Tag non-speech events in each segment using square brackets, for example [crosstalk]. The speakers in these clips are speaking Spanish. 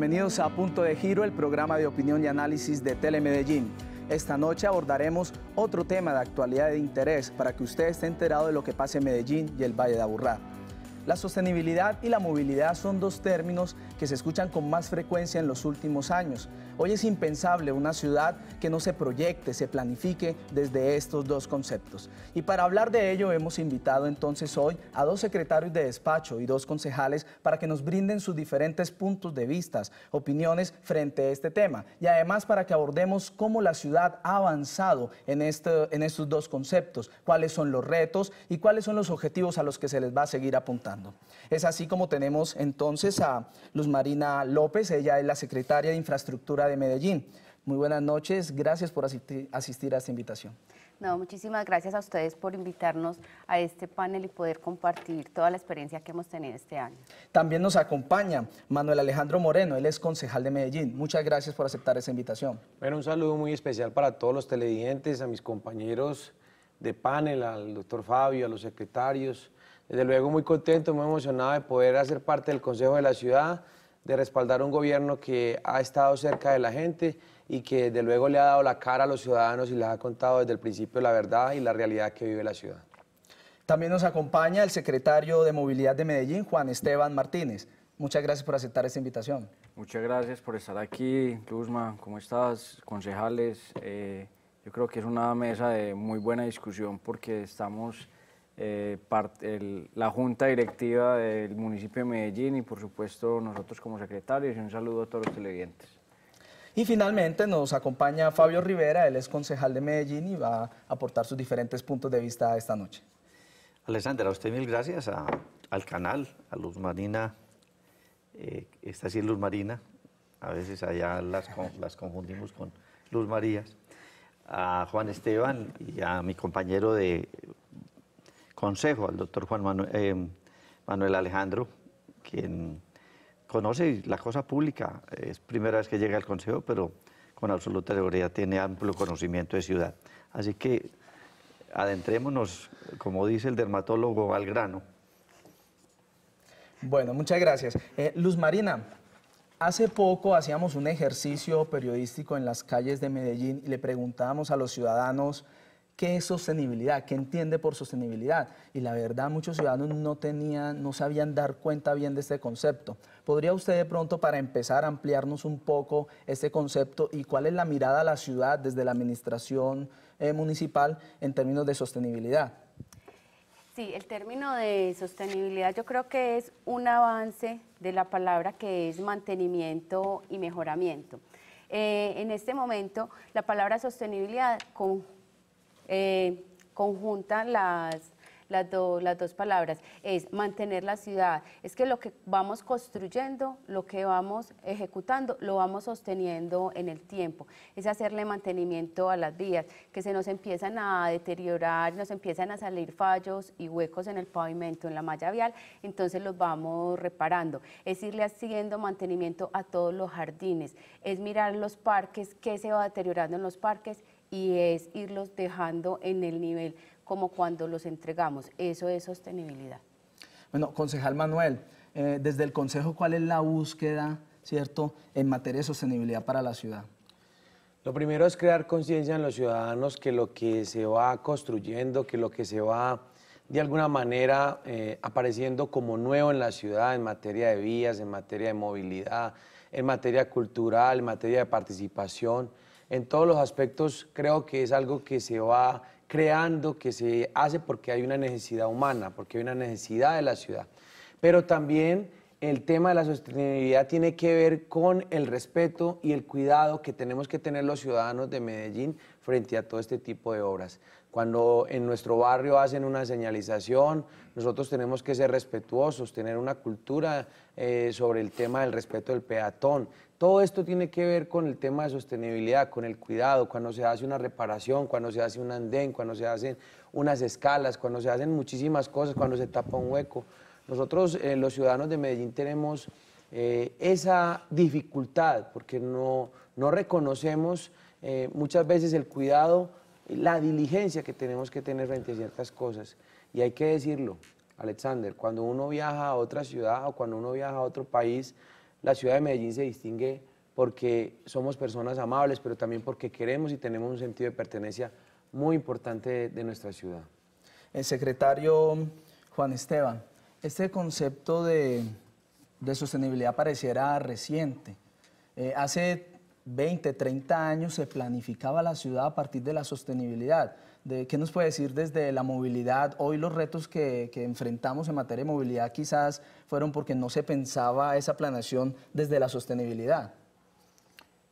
Bienvenidos a Punto de Giro, el programa de opinión y análisis de Telemedellín. Esta noche abordaremos otro tema de actualidad de interés para que usted esté enterado de lo que pasa en Medellín y el Valle de Aburrá. La sostenibilidad y la movilidad son dos términos que se escuchan con más frecuencia en los últimos años. Hoy es impensable una ciudad que no se proyecte, se planifique desde estos dos conceptos. Y para hablar de ello hemos invitado entonces hoy a dos secretarios de despacho y dos concejales para que nos brinden sus diferentes puntos de vista, opiniones frente a este tema. Y además para que abordemos cómo la ciudad ha avanzado en, este, en estos dos conceptos, cuáles son los retos y cuáles son los objetivos a los que se les va a seguir apuntando. Es así como tenemos entonces a Luz Marina López, ella es la secretaria de Infraestructura de Medellín. Muy buenas noches, gracias por asistir a esta invitación. No, muchísimas gracias a ustedes por invitarnos a este panel y poder compartir toda la experiencia que hemos tenido este año. También nos acompaña Manuel Alejandro Moreno, él es concejal de Medellín. Muchas gracias por aceptar esa invitación. Bueno, un saludo muy especial para todos los televidentes, a mis compañeros de panel, al doctor Fabio, a los secretarios, desde luego muy contento, muy emocionado de poder hacer parte del Consejo de la Ciudad, de respaldar un gobierno que ha estado cerca de la gente y que desde luego le ha dado la cara a los ciudadanos y les ha contado desde el principio la verdad y la realidad que vive la ciudad. También nos acompaña el secretario de Movilidad de Medellín, Juan Esteban Martínez. Muchas gracias por aceptar esta invitación. Muchas gracias por estar aquí, Luzma. ¿Cómo estás, concejales? Eh, yo creo que es una mesa de muy buena discusión porque estamos eh, la junta directiva del municipio de Medellín y por supuesto nosotros como secretarios un saludo a todos los televidentes. Y finalmente nos acompaña Fabio Rivera, él es concejal de Medellín y va a aportar sus diferentes puntos de vista esta noche. Alessandra, a usted mil gracias, a, al canal, a Luz Marina, eh, esta sí es Luz Marina, a veces allá las, las confundimos con Luz Marías, a Juan Esteban y a mi compañero de consejo al doctor Juan eh, Manuel, Alejandro, quien conoce la cosa pública. Es primera vez que llega al consejo, pero con absoluta seguridad tiene amplio conocimiento de ciudad. Así que adentrémonos, como dice el dermatólogo, al grano. Bueno, muchas gracias. Eh, Luz Marina, hace poco hacíamos un ejercicio periodístico en las calles de Medellín y le preguntábamos a los ciudadanos qué es sostenibilidad, qué entiende por sostenibilidad. Y la verdad, muchos ciudadanos no tenían, no sabían dar cuenta bien de este concepto. ¿Podría usted de pronto, para empezar, ampliarnos un poco este concepto y cuál es la mirada a la ciudad desde la administración eh, municipal en términos de sostenibilidad? Sí, el término de sostenibilidad yo creo que es un avance de la palabra que es mantenimiento y mejoramiento. Eh, en este momento, la palabra sostenibilidad con eh, conjuntan las, las, las dos palabras, es mantener la ciudad. Es que lo que vamos construyendo, lo que vamos ejecutando, lo vamos sosteniendo en el tiempo. Es hacerle mantenimiento a las vías, que se nos empiezan a deteriorar, nos empiezan a salir fallos y huecos en el pavimento, en la malla vial, entonces los vamos reparando. Es irle haciendo mantenimiento a todos los jardines, es mirar los parques, qué se va deteriorando en los parques y es irlos dejando en el nivel como cuando los entregamos. Eso es sostenibilidad. Bueno, concejal Manuel, eh, desde el Consejo, ¿cuál es la búsqueda, cierto, en materia de sostenibilidad para la ciudad? Lo primero es crear conciencia en los ciudadanos que lo que se va construyendo, que lo que se va de alguna manera eh, apareciendo como nuevo en la ciudad en materia de vías, en materia de movilidad, en materia cultural, en materia de participación, en todos los aspectos creo que es algo que se va creando, que se hace porque hay una necesidad humana, porque hay una necesidad de la ciudad. Pero también el tema de la sostenibilidad tiene que ver con el respeto y el cuidado que tenemos que tener los ciudadanos de Medellín frente a todo este tipo de obras. Cuando en nuestro barrio hacen una señalización, nosotros tenemos que ser respetuosos, tener una cultura eh, sobre el tema del respeto del peatón. Todo esto tiene que ver con el tema de sostenibilidad, con el cuidado, cuando se hace una reparación, cuando se hace un andén, cuando se hacen unas escalas, cuando se hacen muchísimas cosas, cuando se tapa un hueco. Nosotros, eh, los ciudadanos de Medellín, tenemos eh, esa dificultad porque no, no reconocemos muchas veces el cuidado la diligencia que tenemos que tener frente a ciertas cosas. Y hay que decirlo, Alexander, cuando uno viaja a otra ciudad o cuando uno viaja a otro país, la ciudad de Medellín se distingue porque somos personas amables, pero también porque queremos y tenemos un sentido de pertenencia muy importante de, nuestra ciudad. El secretario Juan Esteban, este concepto de, sostenibilidad pareciera reciente. Eh, hace 20, 30 años se planificaba la ciudad a partir de la sostenibilidad. De, ¿Qué nos puede decir desde la movilidad? Hoy los retos que, enfrentamos en materia de movilidad quizás fueron porque no se pensaba esa planeación desde la sostenibilidad.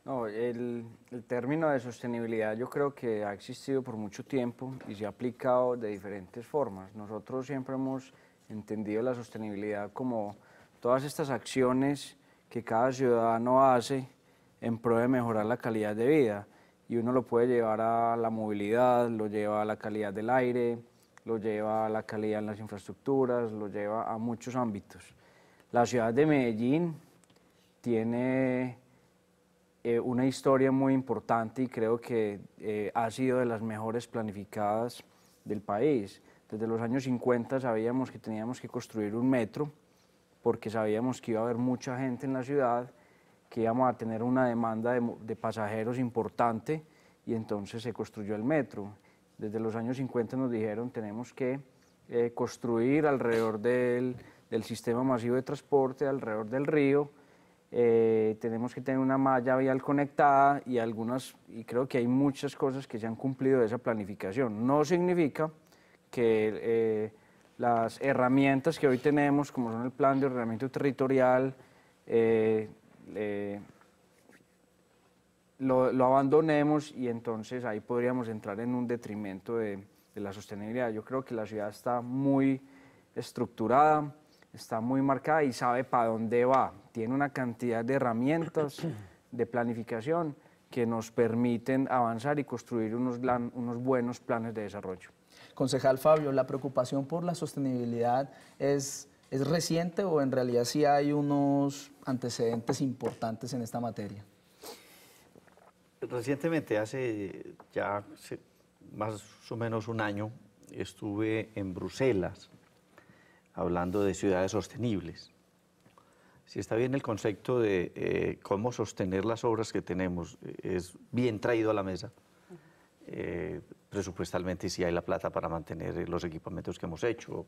No, el, el término de sostenibilidad yo creo que ha existido por mucho tiempo y se ha aplicado de diferentes formas. Nosotros siempre hemos entendido la sostenibilidad como todas estas acciones que cada ciudadano hace en pro de mejorar la calidad de vida. Y uno lo puede llevar a la movilidad, lo lleva a la calidad del aire, lo lleva a la calidad en las infraestructuras, lo lleva a muchos ámbitos. La ciudad de Medellín tiene eh, una historia muy importante y creo que eh, ha sido de las mejores planificadas del país. Desde los años 50 sabíamos que teníamos que construir un metro porque sabíamos que iba a haber mucha gente en la ciudad que íbamos a tener una demanda de, pasajeros importante y entonces se construyó el metro. Desde los años 50 nos dijeron tenemos que eh, construir alrededor del, sistema masivo de transporte, alrededor del río, eh, tenemos que tener una malla vial conectada y algunas, y creo que hay muchas cosas que se han cumplido de esa planificación. No significa que eh, las herramientas que hoy tenemos, como son el plan de ordenamiento territorial, lo, abandonemos y entonces ahí podríamos entrar en un detrimento de, la sostenibilidad. Yo creo que la ciudad está muy estructurada, está muy marcada y sabe para dónde va. Tiene una cantidad de herramientas de planificación que nos permiten avanzar y construir unos, unos buenos planes de desarrollo. Concejal Fabio, la preocupación por la sostenibilidad es ¿Es reciente o en realidad sí hay unos antecedentes importantes en esta materia? Recientemente, hace ya más o menos un año, estuve en Bruselas hablando de ciudades sostenibles. Si está bien el concepto de eh, cómo sostener las obras que tenemos, eh, es bien traído a la mesa presupuestalmente si hay la plata para mantener los equipamientos que hemos hecho,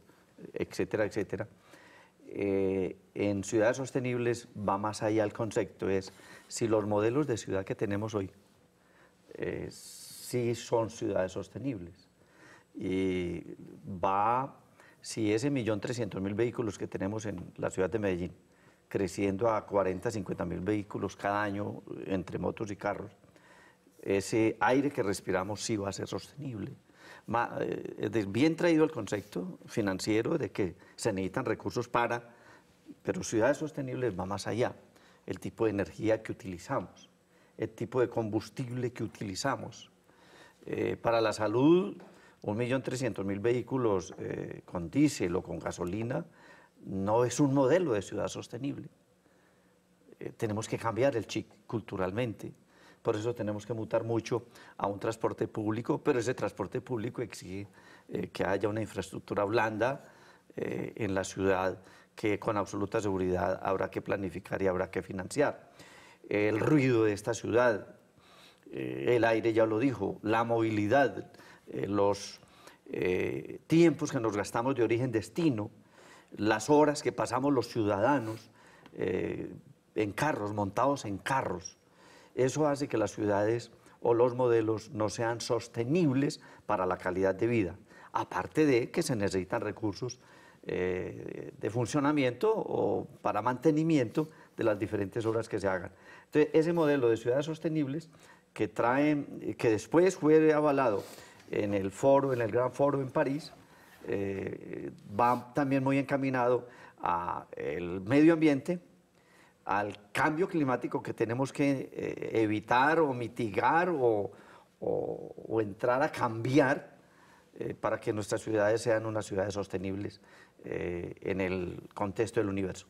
etcétera, etcétera. Eh, en ciudades sostenibles va más allá el concepto, es si los modelos de ciudad que tenemos hoy eh, sí son ciudades sostenibles. Y va, si ese millón trescientos mil vehículos que tenemos en la ciudad de Medellín, creciendo a 40, cincuenta mil vehículos cada año entre motos y carros, ese aire que respiramos sí va a ser sostenible. Eh, bien traído el concepto financiero de que se necesitan recursos para, pero ciudades sostenibles va más allá. El tipo de energía que utilizamos, el tipo de combustible que utilizamos. Eh, para la salud, 1.300.000 vehículos eh, con diésel o con gasolina no es un modelo de ciudad sostenible. tenemos que cambiar el chip culturalmente. Por eso tenemos que mutar mucho a un transporte público, pero ese transporte público exige eh, que haya una infraestructura blanda eh, en la ciudad que con absoluta seguridad habrá que planificar y habrá que financiar. El ruido de esta ciudad, eh, el aire ya lo dijo, la movilidad, los tiempos que nos gastamos de origen-destino, las horas que pasamos los ciudadanos en carros, montados en carros, eso hace que las ciudades o los modelos no sean sostenibles para la calidad de vida. Aparte de que se necesitan recursos eh, de funcionamiento o para mantenimiento de las diferentes obras que se hagan. Entonces, ese modelo de ciudades sostenibles que, traen, que después fue avalado en el foro, en el Gran Foro en París, eh, va también muy encaminado a el medio ambiente, al cambio climático que tenemos que eh, evitar o mitigar o, entrar a cambiar eh, para que nuestras ciudades sean unas ciudades sostenibles eh, en el contexto del universo.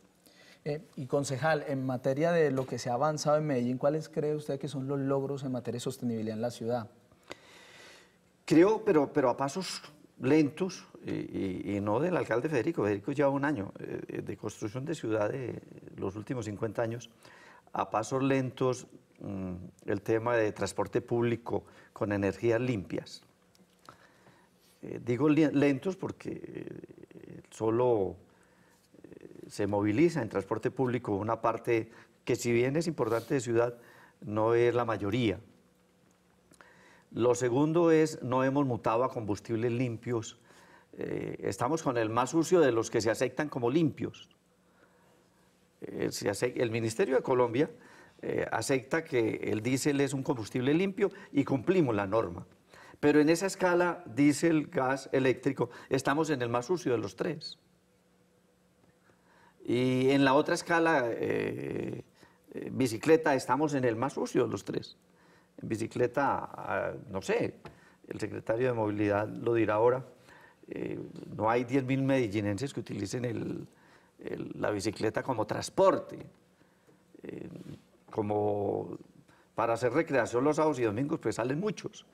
y concejal, en materia de lo que se ha avanzado en Medellín, ¿cuáles cree usted que son los logros en materia de sostenibilidad en la ciudad? Creo, pero, pero a pasos lentos y, no del alcalde Federico. Federico lleva un año eh, eh, de construcción de ciudad eh, los últimos 50 años a pasos lentos mm, el tema de transporte público con energías limpias. digo lentos porque solo se moviliza en transporte público una parte que si bien es importante de ciudad, no es la mayoría. Lo segundo es, no hemos mutado a combustibles limpios. Eh, estamos con el más sucio de los que se aceptan como limpios. Eh, el Ministerio de Colombia eh, acepta que el diésel es un combustible limpio y cumplimos la norma. Pero en esa escala, diésel, gas, eléctrico, estamos en el más sucio de los tres. Y en la otra escala, bicicleta, estamos en el más sucio de los tres bicicleta, no sé, el secretario de Movilidad lo dirá ahora, eh, no hay 10.000 medellinenses que utilicen la bicicleta como transporte, eh, como para hacer recreación los sábados y domingos, pues salen muchos,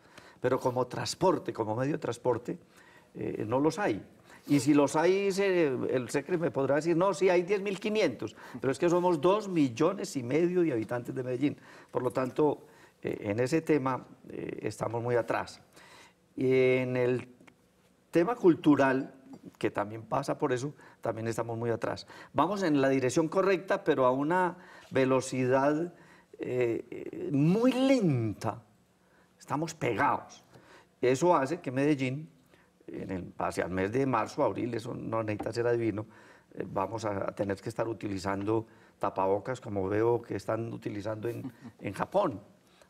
pero como transporte, como medio de transporte, eh, no los hay. Y si los hay, el secretario me podrá decir, no, sí, hay 10.500, pero es que somos 2 millones y medio de habitantes de Medellín. Por lo tanto, eh, en ese tema eh, estamos muy atrás. Y En el tema cultural, que también pasa por eso, también estamos muy atrás. Vamos en la dirección correcta, pero a una velocidad eh, muy lenta. Estamos pegados. Eso hace que Medellín, en el, hacia el mes de marzo, abril, eso no necesita ser adivino, vamos a, tener que estar utilizando tapabocas como veo que están utilizando en Japón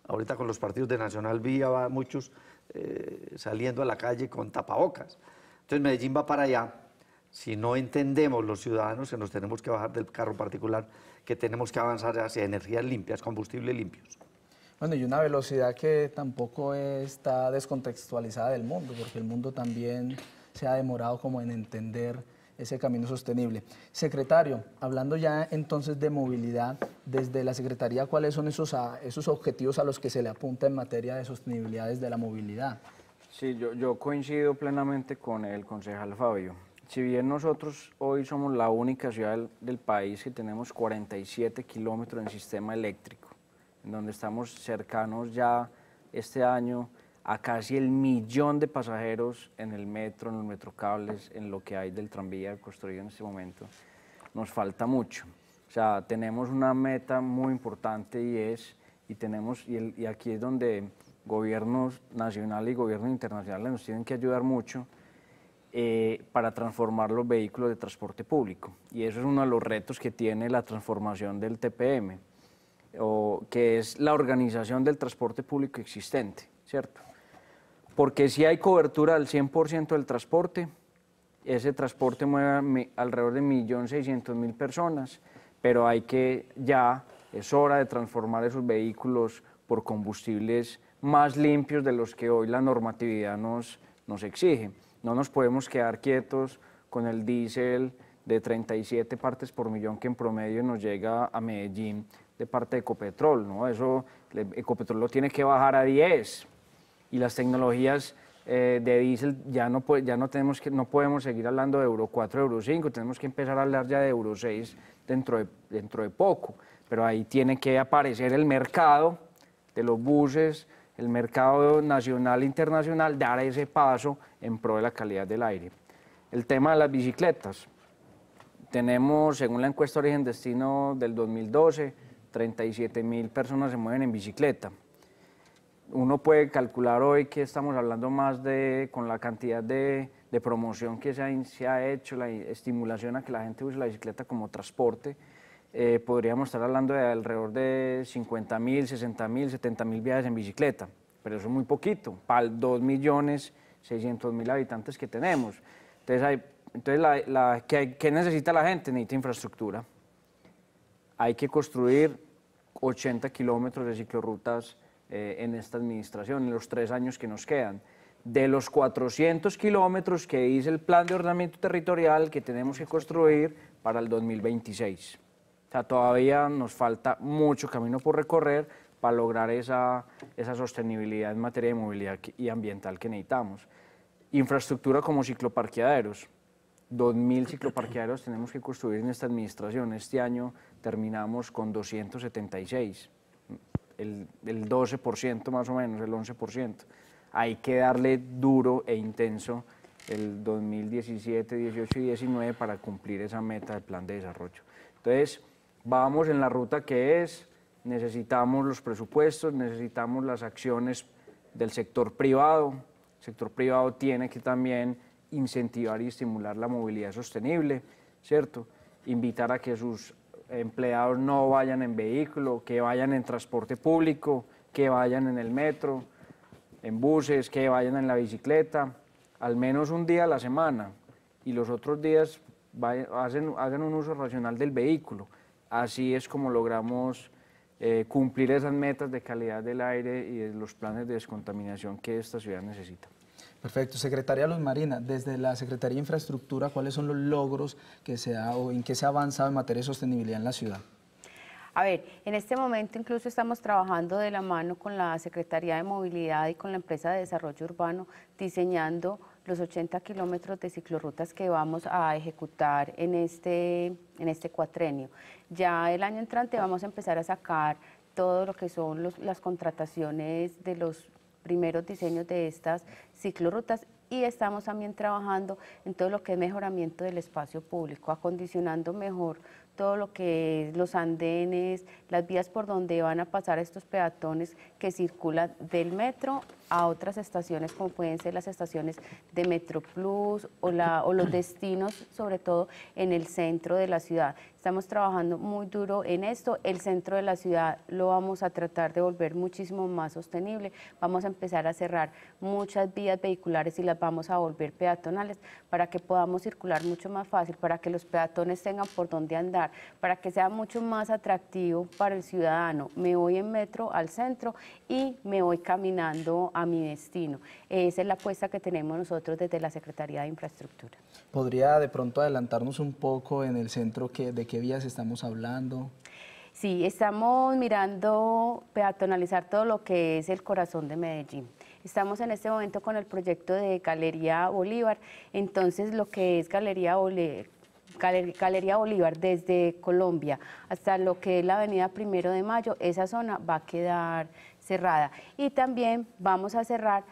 Ahorita con los partidos de Nacional Vía va muchos eh, saliendo a la calle con tapabocas. Entonces Medellín va para allá. Si no entendemos los ciudadanos que nos tenemos que bajar del carro particular, que tenemos que avanzar hacia energías limpias, combustibles limpios. Bueno, y una velocidad que tampoco está descontextualizada del mundo, porque el mundo también se ha demorado como en entender ese camino sostenible. Secretario, hablando ya entonces de movilidad, desde la Secretaría, ¿cuáles son esos, ah, esos objetivos a los que se le apunta en materia de sostenibilidad desde la movilidad? Sí, yo, coincido plenamente con el concejal Fabio. Si bien nosotros hoy somos la única ciudad del, del país que tenemos 47 kilómetros en sistema eléctrico, en donde estamos cercanos ya este año a casi el millón de pasajeros en el metro, en los metrocables, en lo que hay del tranvía construido en este momento, nos falta mucho. O sea, tenemos una meta muy importante y es, y, tenemos, y, aquí es donde gobiernos nacionales y gobiernos internacionales nos tienen que ayudar mucho eh, para transformar los vehículos de transporte público. Y eso es uno de los retos que tiene la transformación del TPM, que es la organización del transporte público existente, ¿cierto? porque si hay cobertura al 100% del transporte, ese transporte mueve alrededor de 1.600.000 personas, pero hay que ya, es hora de transformar esos vehículos por combustibles más limpios de los que hoy la normatividad nos, nos exige. No nos podemos quedar quietos con el diésel de 37 partes por millón que en promedio nos llega a Medellín de parte de Ecopetrol, ¿no? Eso Ecopetrol lo tiene que bajar a 10, y las tecnologías eh, de diésel ya, no, ya no, tenemos que, no podemos seguir hablando de Euro 4, Euro 5, tenemos que empezar a hablar ya de Euro 6 dentro de, dentro de poco. Pero ahí tiene que aparecer el mercado de los buses, el mercado nacional e internacional, dar ese paso en pro de la calidad del aire. El tema de las bicicletas. Tenemos, según la encuesta Origen Destino del 2012, 37 mil personas se mueven en bicicleta uno puede calcular hoy que estamos hablando más de, con la cantidad de, promoción que se ha, hecho, la estimulación a que la gente use la bicicleta como transporte, eh, podríamos estar hablando de alrededor de 50 mil, 60 mil, 70 mil viajes en bicicleta, pero eso es muy poquito, para 2 millones habitantes que tenemos. Entonces, hay, entonces la, ¿qué, necesita la gente? Necesita infraestructura. Hay que construir 80 kilómetros de ciclorrutas eh, en esta administración, en los tres años que nos quedan. De los 400 kilómetros que dice el plan de ordenamiento territorial que tenemos que construir para el 2026. O sea, todavía nos falta mucho camino por recorrer para lograr esa, esa sostenibilidad en materia de movilidad y ambiental que necesitamos. Infraestructura como cicloparqueaderos. 2.000 cicloparqueaderos tenemos que construir en esta administración. Este año terminamos con 276 el, 12% más o menos, el 11%. Hay que darle duro e intenso el 2017, 18 y 19 para cumplir esa meta del plan de desarrollo. Entonces, vamos en la ruta que es, necesitamos los presupuestos, necesitamos las acciones del sector privado. El sector privado tiene que también incentivar y estimular la movilidad sostenible, ¿cierto? Invitar a que sus empleados no vayan en vehículo, que vayan en transporte público, que vayan en el metro, en buses, que vayan en la bicicleta, al menos un día a la semana y los otros días hacen, hagan un uso racional del vehículo. Así es como logramos eh, cumplir esas metas de calidad del aire y los planes de descontaminación que esta ciudad necesita. Perfecto. Secretaria Luz Marina, desde la Secretaría de Infraestructura, ¿cuáles son los logros que se ha o en qué se ha avanzado en materia de sostenibilidad en la ciudad? A ver, en este momento incluso estamos trabajando de la mano con la Secretaría de Movilidad y con la empresa de desarrollo urbano diseñando los 80 kilómetros de ciclorrutas que vamos a ejecutar en este, en este cuatrenio. Ya el año entrante vamos a empezar a sacar todo lo que son las contrataciones de los primeros diseños de estas ciclorutas y estamos también trabajando en todo lo que es mejoramiento del espacio público, acondicionando mejor todo lo que es los andenes, las vías por donde van a pasar estos peatones que circulan del metro a otras estaciones como pueden ser las estaciones de Metroplus o, la, o los [clears throat] destinos, sobre todo en el centro de la ciudad. Estamos trabajando muy duro en esto. El centro de la ciudad lo vamos a tratar de volver muchísimo más sostenible. Vamos a empezar a cerrar muchas vías vehiculares y las vamos a volver peatonales para que podamos circular mucho más fácil, para que los peatones tengan por dónde andar, para que sea mucho más atractivo para el ciudadano. Me voy en metro al centro y me voy caminando a mi destino. Esa es la apuesta que tenemos nosotros desde la Secretaría de Infraestructura. ¿Podría de pronto adelantarnos un poco en el centro de qué vías estamos hablando? Sí, estamos mirando peatonalizar todo lo que es el corazón de Medellín. Estamos en este momento con el proyecto de Galería Bolívar, entonces lo que es Galería Galería Bolívar desde Colombia hasta lo que es la avenida Primero de Mayo, esa zona va a quedar cerrada. Y también vamos a cerrar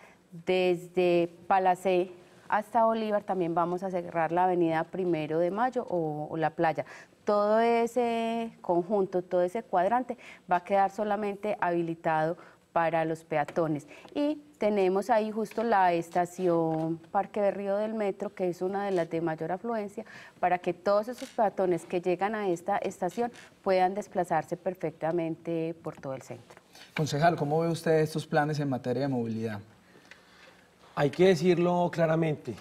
desde Palacé hasta Bolívar, también vamos a cerrar la avenida Primero de Mayo o, la playa. Todo ese conjunto, todo ese cuadrante va a quedar solamente habilitado para los peatones. Y tenemos ahí justo la estación Parque de Río del Metro, que es una de las de mayor afluencia, para que todos esos peatones que llegan a esta estación puedan desplazarse perfectamente por todo el centro. Concejal, ¿cómo ve usted estos planes en materia de movilidad? Hay que decirlo claramente,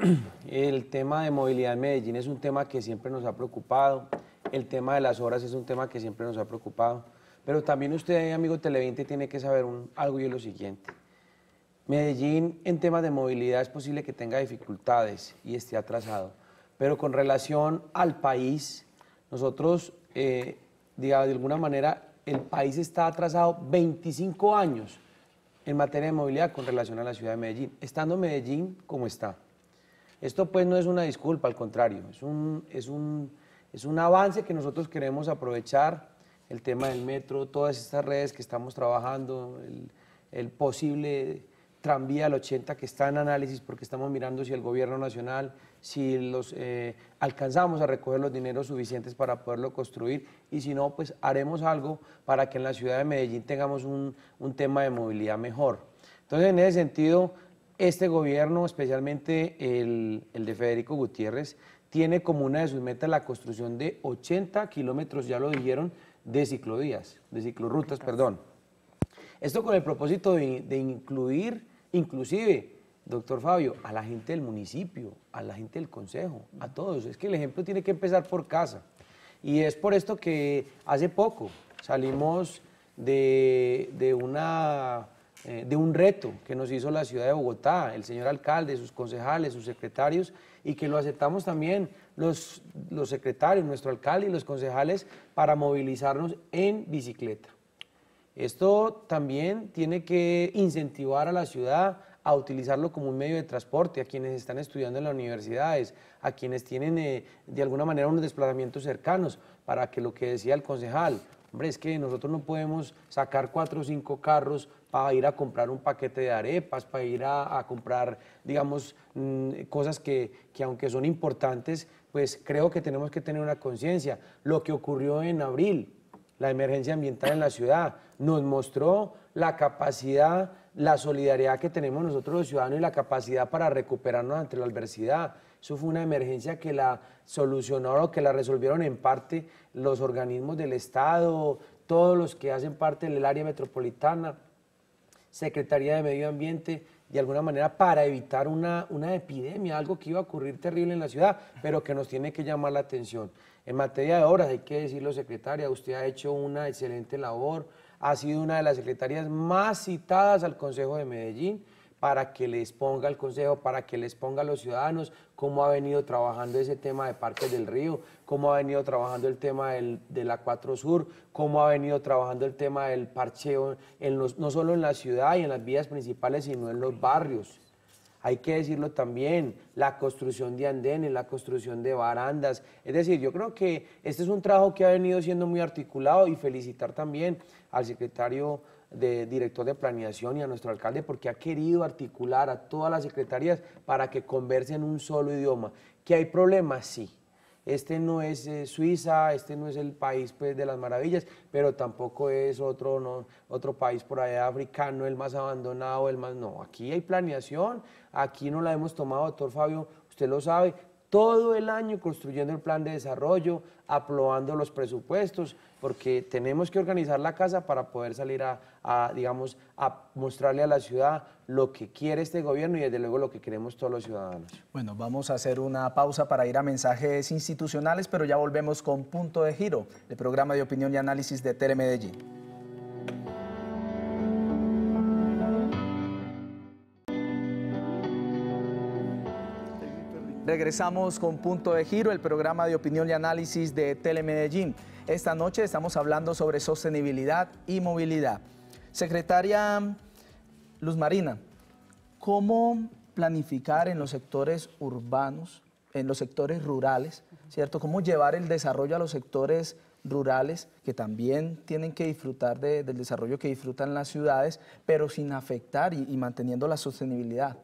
[clears throat] el tema de movilidad en Medellín es un tema que siempre nos ha preocupado, el tema de las horas es un tema que siempre nos ha preocupado, pero también usted, amigo televidente, tiene que saber algo y es lo siguiente. Medellín en temas de movilidad es posible que tenga dificultades y esté atrasado, pero con relación al país, nosotros, eh, digamos, de alguna manera, el país está atrasado 25 años en materia de movilidad con relación a la ciudad de Medellín, estando Medellín como está. Esto pues no es una disculpa, al contrario, es un, es es un avance que nosotros queremos aprovechar, el tema del metro, todas estas redes que estamos trabajando, el, el posible tranvía del 80 que está en análisis porque estamos mirando si el gobierno nacional, si los eh, alcanzamos a recoger los dineros suficientes para poderlo construir y si no, pues haremos algo para que en la ciudad de Medellín tengamos un, tema de movilidad mejor. Entonces, en ese sentido, este gobierno, especialmente el, de Federico Gutiérrez, tiene como una de sus metas la construcción de 80 kilómetros, ya lo dijeron, de ciclovías, de ciclorrutas, perdón. Esto con el propósito de, incluir, inclusive, doctor Fabio, a la gente del municipio, a la gente del consejo, a todos. Es que el ejemplo tiene que empezar por casa. Y es por esto que hace poco salimos de, de eh, un reto que nos hizo la ciudad de Bogotá, el señor alcalde, sus concejales, sus secretarios, y que lo aceptamos también los, los secretarios, nuestro alcalde y los concejales para movilizarnos en bicicleta. Esto también tiene que incentivar a la ciudad a utilizarlo como un medio de transporte, a quienes están estudiando en las universidades, a quienes tienen eh, de alguna manera unos desplazamientos cercanos, para que lo que decía el concejal, hombre, es que nosotros no podemos sacar cuatro o cinco carros para ir a comprar un paquete de arepas, para ir a, comprar, digamos, mm, cosas que, que aunque son importantes, pues creo que tenemos que tener una conciencia. Lo que ocurrió en abril, la emergencia ambiental en la ciudad, nos mostró la capacidad, la solidaridad que tenemos nosotros los ciudadanos y la capacidad para recuperarnos ante la adversidad. Eso fue una emergencia que la solucionaron o que la resolvieron en parte los organismos del Estado, todos los que hacen parte del área metropolitana, Secretaría de Medio Ambiente, de alguna manera para evitar una, una epidemia, algo que iba a ocurrir terrible en la ciudad, pero que nos tiene que llamar la atención. En materia de obras, hay que decirlo, secretaria, usted ha hecho una excelente labor, ha sido una de las secretarias más citadas al Consejo de Medellín para que les ponga el consejo, para que les ponga a los ciudadanos cómo ha venido trabajando ese tema de Parques del Río, cómo ha venido trabajando el tema del, de la 4 Sur, cómo ha venido trabajando el tema del parcheo, en los, no solo en la ciudad y en las vías principales, sino en los barrios hay que decirlo también, la construcción de andenes, la construcción de barandas. Es decir, yo creo que este es un trabajo que ha venido siendo muy articulado y felicitar también al secretario de director de planeación y a nuestro alcalde porque ha querido articular a todas las secretarías para que conversen en un solo idioma. ¿Que hay problemas? Sí, este no es eh, Suiza, este no es el país pues, de las maravillas, pero tampoco es otro, otro país por allá africano, el más abandonado, el más... No, aquí hay planeación, aquí no la hemos tomado, doctor Fabio, usted lo sabe, todo el año construyendo el plan de desarrollo, aprobando los presupuestos, porque tenemos que organizar la casa para poder salir a, digamos, a mostrarle a la ciudad lo que quiere este gobierno y desde luego lo que queremos todos los ciudadanos. Bueno, vamos a hacer una pausa para ir a mensajes institucionales, pero ya volvemos con Punto de Giro, el programa de opinión y análisis de Tere Medellín. Regresamos con Punto de Giro, el programa de opinión y análisis de Telemedellín. Esta noche estamos hablando sobre sostenibilidad y movilidad. Secretaria Luz Marina, ¿cómo planificar en los sectores urbanos, en los sectores rurales, ¿cierto? ¿Cómo llevar el desarrollo a los sectores rurales que también tienen que disfrutar del desarrollo que disfrutan las ciudades, pero sin afectar y manteniendo la sostenibilidad?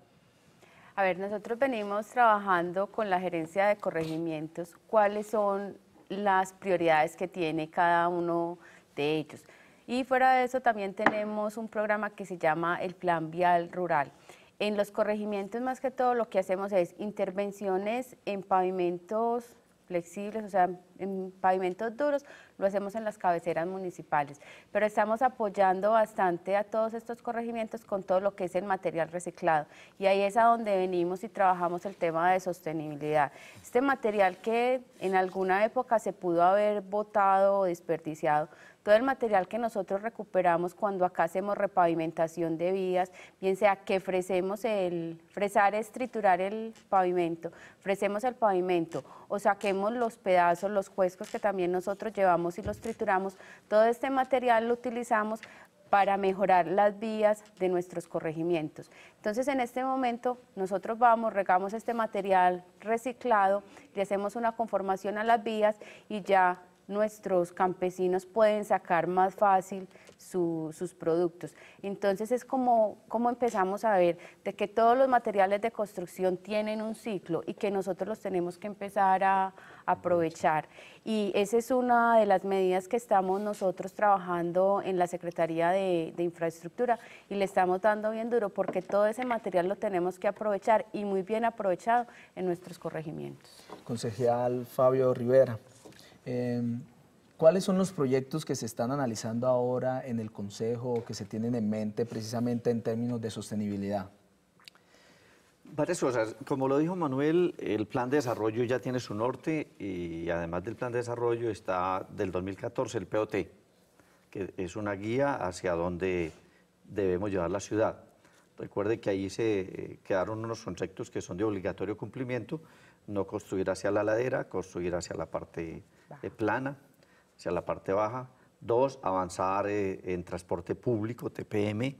A ver, nosotros venimos trabajando con la gerencia de corregimientos, cuáles son las prioridades que tiene cada uno de ellos. Y fuera de eso también tenemos un programa que se llama el Plan Vial Rural. En los corregimientos más que todo lo que hacemos es intervenciones en pavimentos flexibles, o sea, en pavimentos duros, lo hacemos en las cabeceras municipales. Pero estamos apoyando bastante a todos estos corregimientos con todo lo que es el material reciclado. Y ahí es a donde venimos y trabajamos el tema de sostenibilidad. Este material que en alguna época se pudo haber botado o desperdiciado, todo el material que nosotros recuperamos cuando acá hacemos repavimentación de vías, bien sea que fresemos el, fresar es triturar el pavimento, fresemos el pavimento o saquemos los pedazos, los huescos que también nosotros llevamos y los trituramos, todo este material lo utilizamos para mejorar las vías de nuestros corregimientos. Entonces, en este momento, nosotros vamos, regamos este material reciclado, le hacemos una conformación a las vías y ya nuestros campesinos pueden sacar más fácil sus productos. Entonces es como, como empezamos a ver de que todos los materiales de construcción tienen un ciclo y que nosotros los tenemos que empezar a, aprovechar. Y esa es una de las medidas que estamos nosotros trabajando en la Secretaría de, Infraestructura y le estamos dando bien duro porque todo ese material lo tenemos que aprovechar y muy bien aprovechado en nuestros corregimientos. Concejal Fabio Rivera. Em, ¿Cuáles son los proyectos que se están analizando ahora en el Consejo o que se tienen en mente precisamente en términos de sostenibilidad? Varias cosas. Como lo dijo Manuel, el plan de desarrollo ya tiene su norte y además del plan de desarrollo está del 2014 el POT, que es una guía hacia donde debemos llevar la ciudad. Recuerde que ahí se eh, quedaron unos conceptos que son de obligatorio cumplimiento, no construir hacia la ladera, construir hacia la parte eh, plana, hacia la parte baja. Dos, avanzar eh, en transporte público, TPM,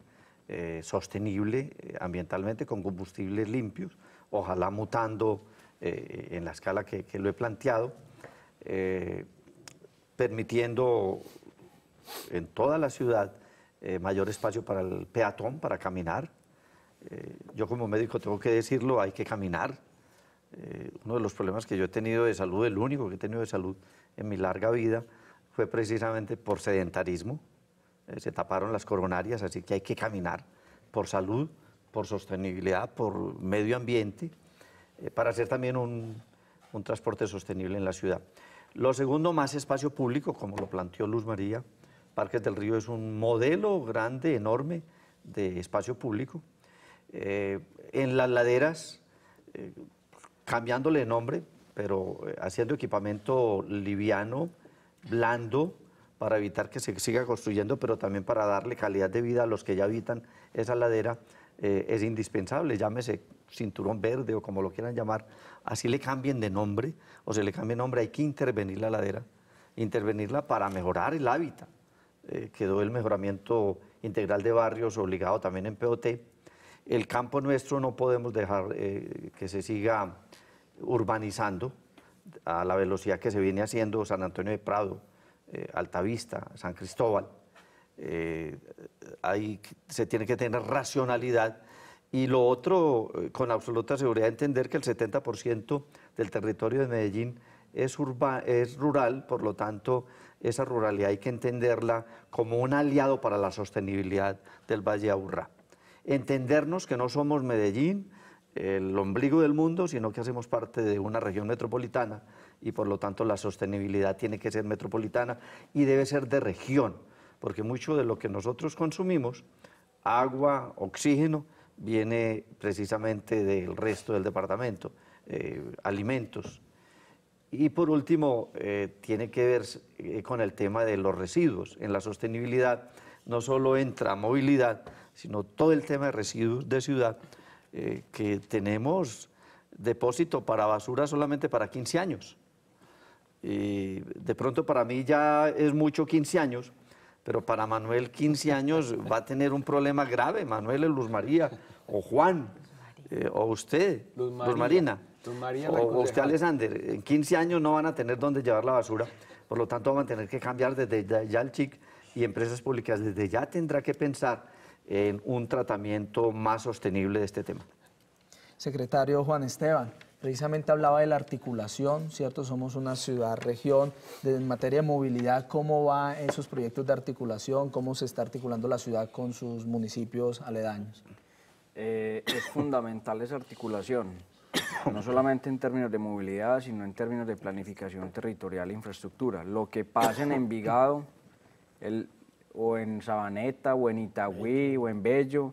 eh, sostenible eh, ambientalmente, con combustibles limpios, ojalá mutando en la escala que, lo he planteado, permitiendo en toda la ciudad mayor espacio para el peatón, para caminar. yo como médico tengo que decirlo, hay que caminar, uno de los problemas que yo he tenido de salud, el único que he tenido de salud en mi larga vida, fue precisamente por sedentarismo. Eh, se taparon las coronarias, así que hay que caminar por salud, por sostenibilidad, por medio ambiente, eh, para hacer también un, transporte sostenible en la ciudad. Lo segundo, más espacio público, como lo planteó Luz María. Parques del Río es un modelo grande, enorme, de espacio público. Eh, en las laderas, cambiándole nombre, pero haciendo equipamiento liviano, blando para evitar que se siga construyendo, pero también para darle calidad de vida a los que ya habitan esa ladera, eh, es indispensable, llámese cinturón verde o como lo quieran llamar, así le cambien de nombre o se le cambie nombre, hay que intervenir la ladera, intervenirla para mejorar el hábitat. Eh, quedó el mejoramiento integral de barrios obligado también en POT. El campo nuestro no podemos dejar eh, que se siga urbanizando, a la velocidad que se viene haciendo San Antonio de Prado, eh, Altavista, San Cristóbal. Eh, ahí se tiene que tener racionalidad. Y lo otro, eh, con absoluta seguridad, entender que el 70% del territorio de Medellín es, es rural, por lo tanto, esa ruralidad hay que entenderla como un aliado para la sostenibilidad del Valle Aburrá. Entendernos que no somos Medellín, el ombligo del mundo, sino que hacemos parte de una región metropolitana y por lo tanto la sostenibilidad tiene que ser metropolitana y debe ser de región, porque mucho de lo que nosotros consumimos, agua, oxígeno, viene precisamente del resto del departamento, eh, alimentos. Y por último, eh, tiene que ver eh, con el tema de los residuos. En la sostenibilidad no solo entra movilidad, sino todo el tema de residuos de ciudad eh, que tenemos depósito para basura solamente para 15 años. Y de pronto para mí ya es mucho 15 años, pero para Manuel 15 años va a tener un problema grave, Manuel Luz María, o Juan, eh, o usted, Luz, Marina, o usted Alexander. En 15 años no van a tener dónde llevar la basura, por lo tanto van a tener que cambiar desde ya el chic y empresas públicas desde ya tendrá que pensar en un tratamiento más sostenible de este tema. Secretario Juan Esteban, precisamente hablaba de la articulación, ¿cierto? Somos una ciudad-región. En materia de movilidad, ¿cómo van esos proyectos de articulación? ¿Cómo se está articulando la ciudad con sus municipios aledaños? Eh, es fundamental esa articulación, no solamente en términos de movilidad, sino en términos de planificación territorial e infraestructura. Lo que pasa en Envigado, el o en Sabaneta, o en Itagüí, o en Bello,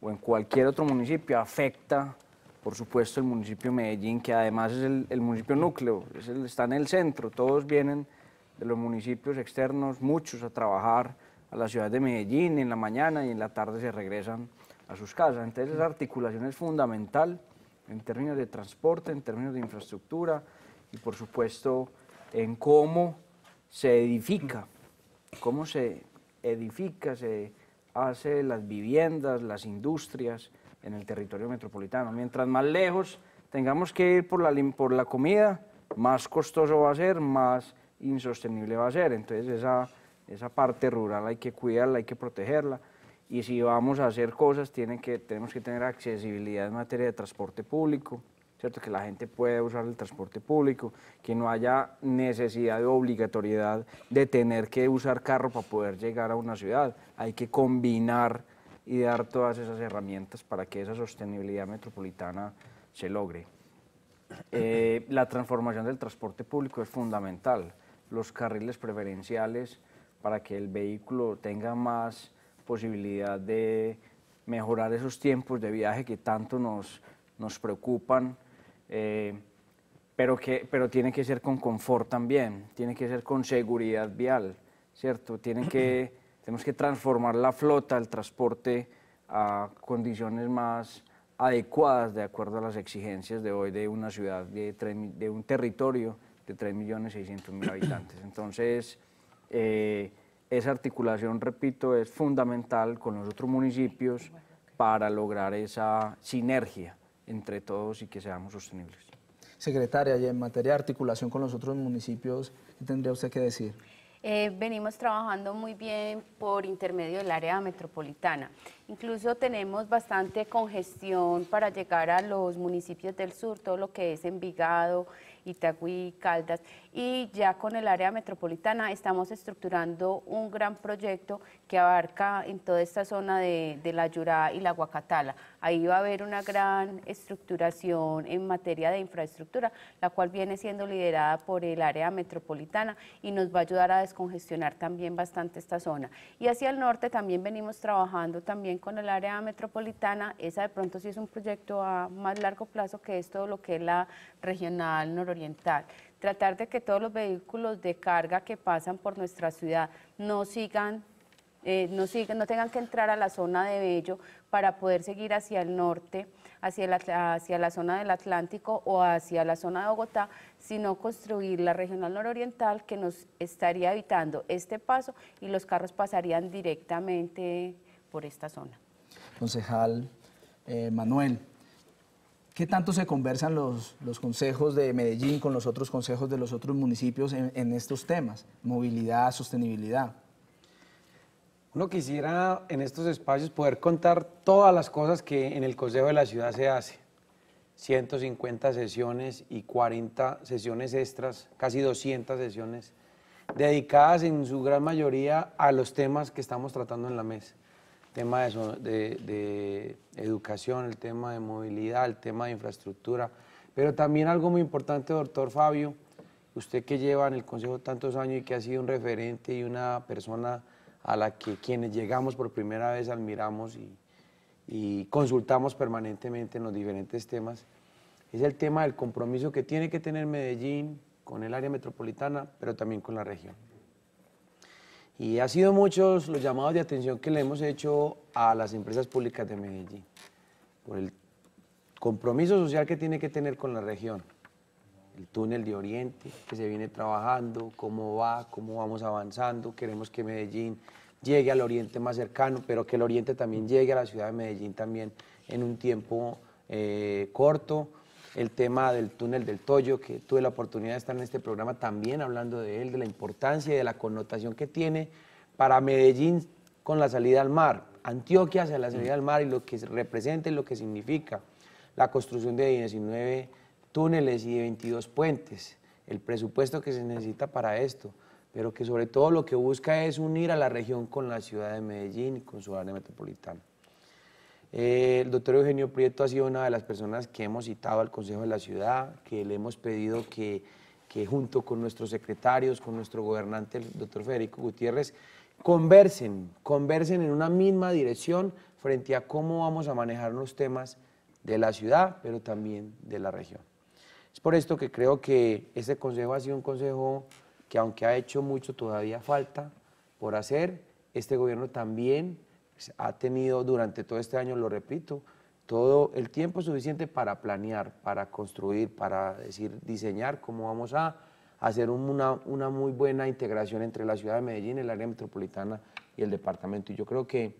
o en cualquier otro municipio, afecta, por supuesto, el municipio de Medellín, que además es el, municipio núcleo, está en el centro, todos vienen de los municipios externos, muchos a trabajar a la ciudad de Medellín en la mañana y en la tarde se regresan a sus casas. Entonces esa articulación es fundamental en términos de transporte, en términos de infraestructura y por supuesto en cómo se edifica, cómo se edifica, se hace las viviendas, las industrias en el territorio metropolitano. Mientras más lejos tengamos que ir por la, por la comida, más costoso va a ser, más insostenible va a ser. Entonces esa, esa parte rural hay que cuidarla, hay que protegerla. Y si vamos a hacer cosas, tienen que, tenemos que tener accesibilidad en materia de transporte público, que la gente pueda usar el transporte público, que no haya necesidad de obligatoriedad de tener que usar carro para poder llegar a una ciudad. Hay que combinar y dar todas esas herramientas para que esa sostenibilidad metropolitana se logre. Eh, la transformación del transporte público es fundamental. Los carriles preferenciales para que el vehículo tenga más posibilidad de mejorar esos tiempos de viaje que tanto nos, nos preocupan eh, pero, que, pero tiene que ser con confort también, tiene que ser con seguridad vial, ¿cierto? Tienen que, [clears throat] tenemos que transformar la flota, el transporte a condiciones más adecuadas de acuerdo a las exigencias de hoy de una ciudad, de, de un territorio de 3.600.000 habitantes. Entonces, eh, esa articulación, repito, es fundamental con los otros municipios para lograr esa sinergia entre todos y que seamos sostenibles. Secretaria, y en materia de articulación con los otros municipios, ¿qué tendría usted que decir? Eh, venimos trabajando muy bien por intermedio del área metropolitana. Incluso tenemos bastante congestión para llegar a los municipios del sur, todo lo que es Envigado, Itagüí, Caldas, y ya con el área metropolitana estamos estructurando un gran proyecto que abarca en toda esta zona de, la Yurá y la Guacatala. Ahí va a haber una gran estructuración en materia de infraestructura, la cual viene siendo liderada por el área metropolitana y nos va a ayudar a descongestionar también bastante esta zona. Y hacia el norte también venimos trabajando también con el área metropolitana, esa de pronto sí es un proyecto a más largo plazo que es todo lo que es la regional nororiental tratar de que todos los vehículos de carga que pasan por nuestra ciudad no sigan eh, no, sigan, no tengan que entrar a la zona de Bello para poder seguir hacia el norte, hacia, hacia la zona del Atlántico o hacia la zona de Bogotá, sino construir la regional nororiental que nos estaría evitando este paso y los carros pasarían directamente por esta zona. Concejal eh, Manuel, ¿Qué tanto se conversan los, consejos de Medellín con los otros consejos de los otros municipios en, en estos temas? Movilidad, sostenibilidad. Uno quisiera en estos espacios poder contar todas las cosas que en el Consejo de la Ciudad se hace. 150 sesiones y 40 sesiones extras, casi 200 sesiones, dedicadas en su gran mayoría a los temas que estamos tratando en la mesa tema de, educación, el tema de movilidad, el tema de infraestructura, pero también algo muy importante, doctor Fabio, usted que lleva en el Consejo tantos años y que ha sido un referente y una persona a la que quienes llegamos por primera vez admiramos y, consultamos permanentemente en los diferentes temas, es el tema del compromiso que tiene que tener Medellín con el área metropolitana, pero también con la región. Y ha sido muchos los llamados de atención que le hemos hecho a las empresas públicas de Medellín por el compromiso social que tiene que tener con la región, el túnel de Oriente que se viene trabajando, cómo va, cómo vamos avanzando, queremos que Medellín llegue al Oriente más cercano, pero que el Oriente también llegue a la ciudad de Medellín también en un tiempo eh, corto, el tema del túnel del Toyo, que tuve la oportunidad de estar en este programa también hablando de él, de la importancia y de la connotación que tiene para Medellín con la salida al mar, Antioquia hacia la salida al mar y lo que representa y lo que significa la construcción de 19 túneles y de 22 puentes, el presupuesto que se necesita para esto, pero que sobre todo lo que busca es unir a la región con la ciudad de Medellín y con su área metropolitana. Eh, el doctor Eugenio Prieto ha sido una de las personas que hemos citado al Consejo de la Ciudad, que le hemos pedido que, junto con nuestros secretarios, con nuestro gobernante, el doctor Federico Gutiérrez, conversen, conversen en una misma dirección frente a cómo vamos a manejar los temas de la ciudad, pero también de la región. Es por esto que creo que este consejo ha sido un consejo que aunque ha hecho mucho, todavía falta por hacer. Este gobierno también ha tenido durante todo este año, lo repito, todo el tiempo suficiente para planear, para construir, para decir, diseñar cómo vamos a hacer una, muy buena integración entre la ciudad de Medellín, el área metropolitana y el departamento. Y yo creo que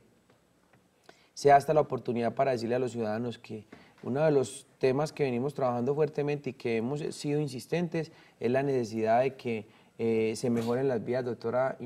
sea hasta la oportunidad para decirle a los ciudadanos que uno de los temas que venimos trabajando fuertemente y que hemos sido insistentes es la necesidad de que eh, se mejoren las vías, doctora.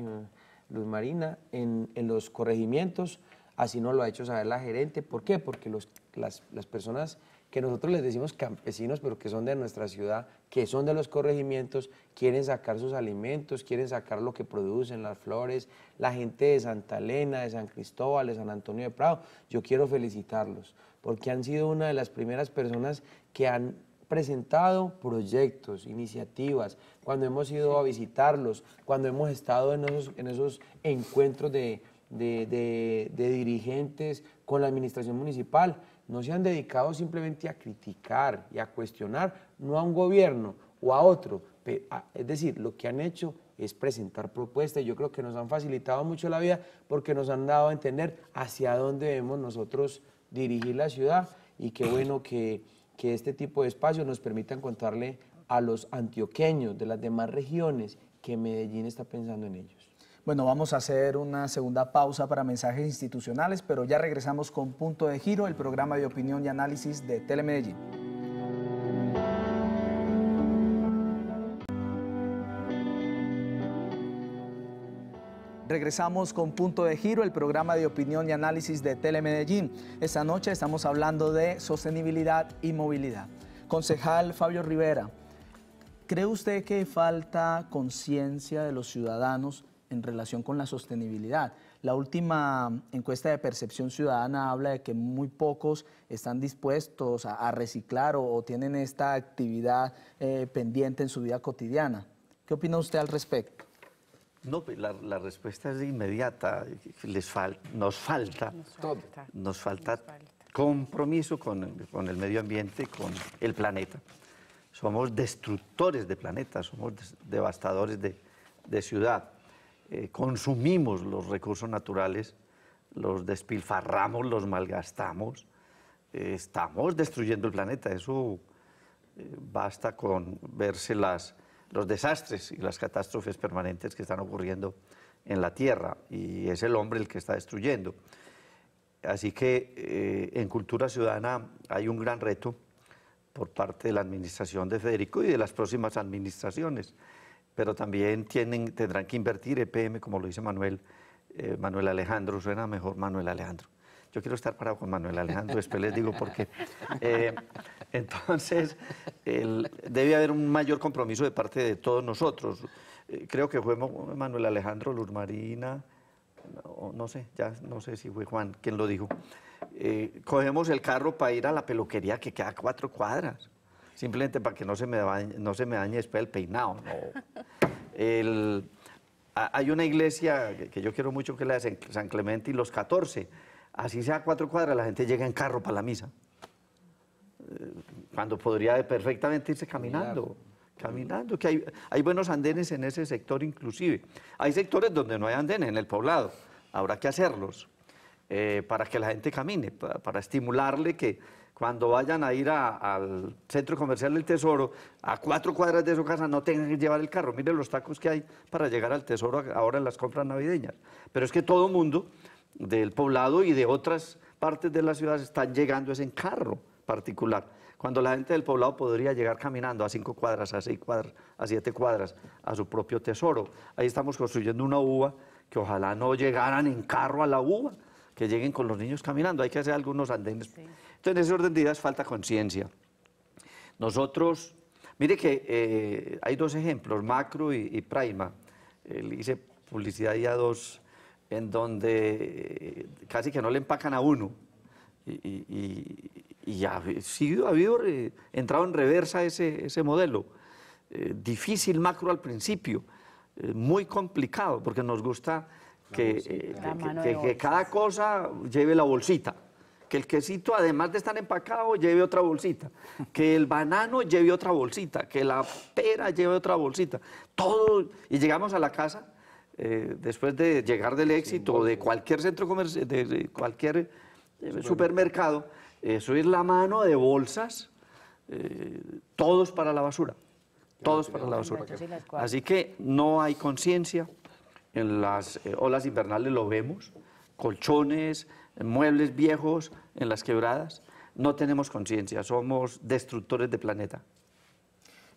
Luz Marina, en, los corregimientos, así no lo ha hecho saber la gerente. ¿Por qué? Porque las, las personas que nosotros les decimos campesinos, pero que son de nuestra ciudad, que son de los corregimientos, quieren sacar sus alimentos, quieren sacar lo que producen, las flores, la gente de Santa Elena, de San Cristóbal, de San Antonio de Prado. Yo quiero felicitarlos, porque han sido una de las primeras personas que han presentado proyectos, iniciativas, cuando hemos ido a visitarlos, cuando hemos estado en esos, en esos encuentros de, dirigentes con la administración municipal, no se han dedicado simplemente a criticar y a cuestionar, no a un gobierno o a otro. Es decir, lo que han hecho es presentar propuestas. y Yo creo que nos han facilitado mucho la vida porque nos han dado a entender hacia dónde debemos nosotros dirigir la ciudad y qué bueno que que este tipo de espacios nos permitan contarle a los antioqueños de las demás regiones que Medellín está pensando en ellos. Bueno, vamos a hacer una segunda pausa para mensajes institucionales, pero ya regresamos con Punto de Giro, el programa de opinión y análisis de Telemedellín. Regresamos con Punto de Giro, el programa de opinión y análisis de Telemedellín. Esta noche estamos hablando de sostenibilidad y movilidad. Concejal Fabio Rivera, ¿cree usted que falta conciencia de los ciudadanos en relación con la sostenibilidad? La última encuesta de percepción ciudadana habla de que muy pocos están dispuestos a, reciclar o, tienen esta actividad eh, pendiente en su vida cotidiana. ¿Qué opina usted al respecto? No, la, respuesta es inmediata. nos falta. compromiso con, el medio ambiente, con el planeta. Somos destructores de planetas, somos devastadores de, ciudad. Eh, consumimos los recursos naturales, los despilfarramos, los malgastamos. Eh, estamos destruyendo el planeta. Eso eh, basta con verse las los desastres y las catástrofes permanentes que están ocurriendo en la Tierra y es el hombre el que está destruyendo. Así que eh, en Cultura Ciudadana hay un gran reto por parte de la administración de Federico y de las próximas administraciones, pero también tienen, tendrán que invertir EPM, como lo dice Manuel, eh, Manuel Alejandro, suena mejor Manuel Alejandro, yo quiero estar parado con Manuel Alejandro les digo, porque eh, entonces debe haber un mayor compromiso de parte de todos nosotros. Eh, creo que fue Manuel Alejandro Lurmarina, no, sé, ya no sé si fue Juan quien lo dijo. Eh, cogemos el carro para ir a la peluquería que queda a cuatro cuadras, simplemente para que no se me dañe, no se me dañe después el peinado. hay una iglesia que, yo quiero mucho, que es la de San Clemente y los 14 así sea cuatro cuadras, la gente llega en carro para la misa. Eh, cuando podría perfectamente irse caminando, caminando, que hay, buenos andenes en ese sector inclusive. Hay sectores donde no hay andenes, en el poblado, habrá que hacerlos eh, para que la gente camine, para, estimularle que, cuando vayan a ir al centro comercial del Tesoro, a cuatro cuadras de su casa, no tengan que llevar el carro. Miren los tacos que hay para llegar al Tesoro ahora en las compras navideñas. Pero es que todo mundo del poblado y de otras partes de la ciudad están llegando es en carro particular, cuando la gente del poblado podría llegar caminando a cinco cuadras, a seis cuadras, a siete cuadras, a su propio tesoro. Ahí estamos construyendo una uva que ojalá no llegaran en carro a la uva, que lleguen con los niños caminando, hay que hacer algunos andenes. Entonces, en ese orden de ideas falta conciencia. Nosotros, mire que eh, hay dos ejemplos, macro y, prima. Eh, hice publicidad ya dos en donde eh, casi que no le empacan a uno. Y, y, ha, ha habido entrado en reversa ese, ese modelo. Eh, difícil macro al principio, eh, muy complicado, porque nos gusta que, que, que, que cada cosa lleve la bolsita que el quesito, además de estar empacado, lleve otra bolsita, que el banano lleve otra bolsita, que la pera lleve otra bolsita, todo, y llegamos a la casa eh, después de llegar del éxito de cualquier centro eh, comercial, de cualquier supermercado, subir la mano de bolsas, eh, todos para la basura, todos para la basura. Así que no hay conciencia, en las olas invernales lo vemos, colchones, muebles viejos en las quebradas, no tenemos conciencia, somos destructores de planeta.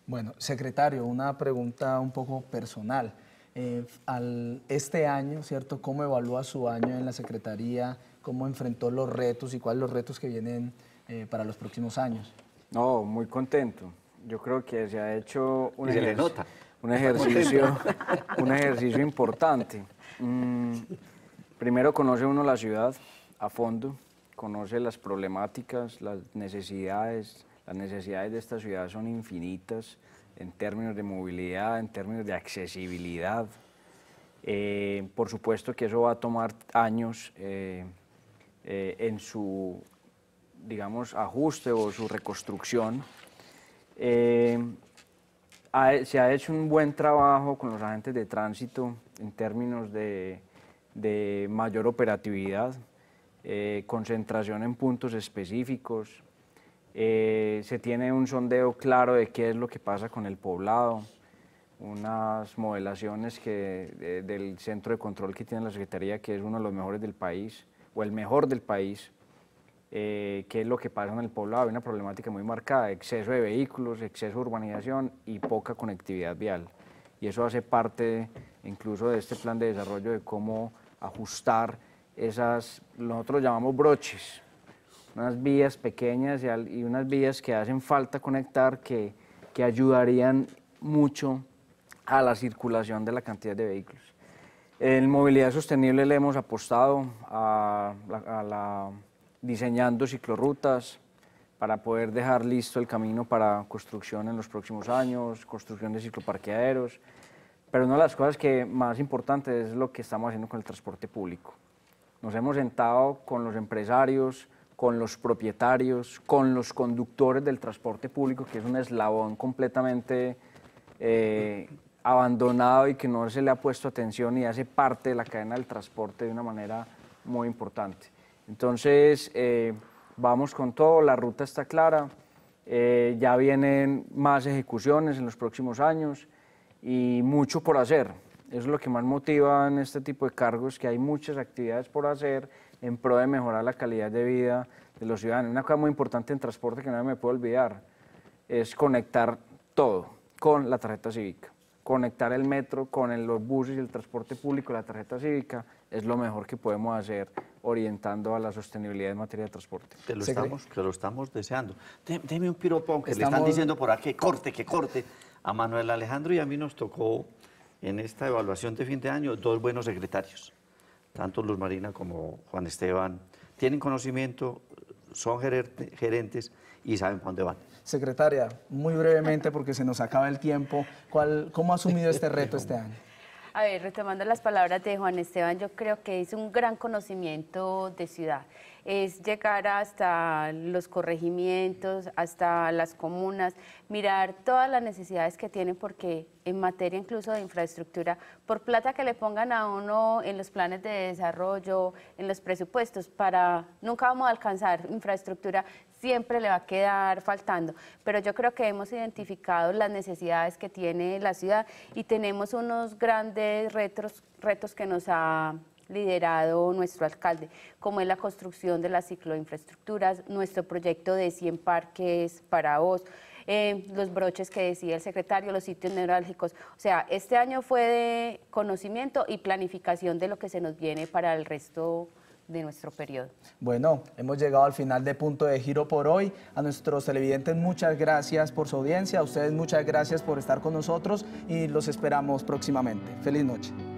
Bueno, secretario, una pregunta un poco personal. Eh, al, este año, ¿cierto? ¿Cómo evalúa su año en la Secretaría? ¿Cómo enfrentó los retos y cuáles los retos que vienen eh, para los próximos años? No, muy contento. Yo creo que se ha hecho un, nota. un ejercicio, [laughs] un ejercicio importante. Mm, primero conoce uno la ciudad a fondo, conoce las problemáticas, las necesidades. Las necesidades de esta ciudad son infinitas en términos de movilidad, en términos de accesibilidad. Eh, por supuesto que eso va a tomar años eh, eh, en su, digamos, ajuste o su reconstrucción. se ha hecho un buen trabajo con los agentes de tránsito en términos de, de mayor operatividad, concentración en puntos específicos, eh, se tiene un sondeo claro de qué es lo que pasa con el poblado, unas modelaciones que, del centro de control que tiene la Secretaría, que es uno de los mejores del país, o el mejor del país, eh, qué es lo que pasa en el poblado. Hay una problemática muy marcada, exceso de vehículos, exceso de urbanización y poca conectividad vial. Y eso hace parte incluso de este plan de desarrollo de cómo ajustar esas, nosotros llamamos broches, unas vías pequeñas y, unas vías que hacen falta conectar que, que ayudarían mucho a la circulación de la cantidad de vehículos. En movilidad sostenible le hemos apostado a, diseñando ciclorrutas para poder dejar listo el camino para construcción en los próximos años, construcción de cicloparqueaderos, pero una de las cosas que más importante es lo que estamos haciendo con el transporte público. Nos hemos sentado con los empresarios, con los propietarios, con los conductores del transporte público, que es un eslabón completamente eh, abandonado y que no se le ha puesto atención y hace parte de la cadena del transporte de una manera muy importante. Entonces, eh, vamos con todo, la ruta está clara, eh, ya vienen más ejecuciones en los próximos años y mucho por hacer. Eso es lo que más motiva en este tipo de cargos, que hay muchas actividades por hacer en pro de mejorar la calidad de vida de los ciudadanos. Una cosa muy importante en transporte que no me puedo olvidar es conectar todo con la tarjeta cívica. Conectar el metro con los buses y el transporte público, la tarjeta cívica, es lo mejor que podemos hacer orientando a la sostenibilidad en materia de transporte. Te lo, estamos, lo estamos deseando. deme un piropo, que le están diciendo por aquí, corte, que corte. A Manuel Alejandro y a mí nos tocó en esta evaluación de fin de año dos buenos secretarios tanto Luz Marina como Juan Esteban, tienen conocimiento, son gerentes y saben cuándo van. Secretaria, muy brevemente porque se nos acaba el tiempo, ¿cómo ha asumido este reto este año? A ver, retomando las palabras de Juan Esteban, yo creo que es un gran conocimiento de ciudad. Es llegar hasta los corregimientos, hasta las comunas, mirar todas las necesidades que tienen, porque en materia incluso de infraestructura, por plata que le pongan a uno en los planes de desarrollo, en los presupuestos, para nunca vamos a alcanzar infraestructura siempre le va a quedar faltando, pero yo creo que hemos identificado las necesidades que tiene la ciudad y tenemos unos grandes retos, retos que nos ha liderado nuestro alcalde, como es la construcción de las cicloinfraestructuras, nuestro proyecto de 100 parques para vos, eh, los broches que decía el secretario, los sitios neurálgicos. O sea, este año fue de conocimiento y planificación de lo que se nos viene para el resto de nuestro periodo. Bueno, hemos llegado al final de Punto de Giro por hoy. A nuestros televidentes muchas gracias por su audiencia, a ustedes muchas gracias por estar con nosotros y los esperamos próximamente. Feliz noche.